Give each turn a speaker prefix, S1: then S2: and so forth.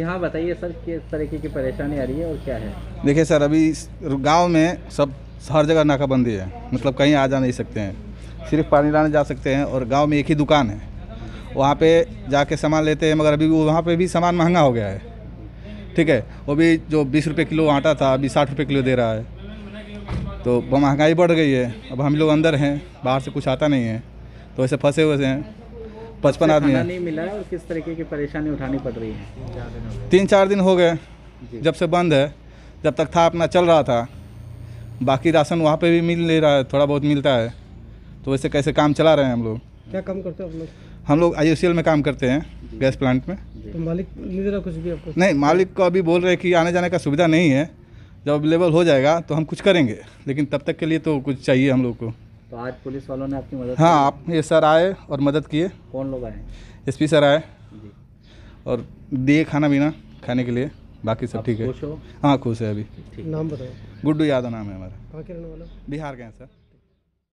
S1: यहाँ बताइए सर किस तरीके की परेशानी आ रही है और क्या है देखिए सर अभी गांव में सब हर जगह नाकाबंदी है मतलब कहीं आ जा नहीं सकते हैं सिर्फ पानी लाने जा सकते हैं और गांव में एक ही दुकान है वहाँ पे जाके सामान लेते हैं मगर अभी वहाँ पर भी सामान महंगा हो गया है ठीक है वो भी जो बीस रुपये किलो आटा था अभी साठ रुपये किलो दे रहा है तो महंगाई बढ़ गई है अब हम लोग अंदर हैं बाहर से कुछ आता नहीं है तो ऐसे फंसे हुए हैं पचपन आदमी नहीं मिला है और किस तरीके की परेशानी उठानी पड़ रही है तीन चार दिन हो गए जब से बंद है जब तक था अपना चल रहा था बाकी राशन वहाँ पे भी मिल नहीं रहा है थोड़ा बहुत मिलता है तो वैसे कैसे काम चला रहे हैं हम लोग क्या काम करते हैं आप लोग हम लोग आई में काम करते हैं गैस प्लांट में तो मालिक नहीं दे रहा कुछ भी आपको नहीं मालिक को अभी बोल रहे हैं कि आने जाने का सुविधा नहीं है जब अवेलेबल हो जाएगा तो हम कुछ करेंगे लेकिन तब तक के लिए तो कुछ चाहिए हम लोग को तो आज पुलिस वालों ने आपकी मदद हाँ आप ये सर आए और मदद किए कौन लोग आए एस पी सर आए और दिए खाना पीना खाने के लिए बाकी सब ठीक है हाँ खुश है अभी नाम बताओ गुड्डू यादव नाम है हमारा बिहार के हैं सर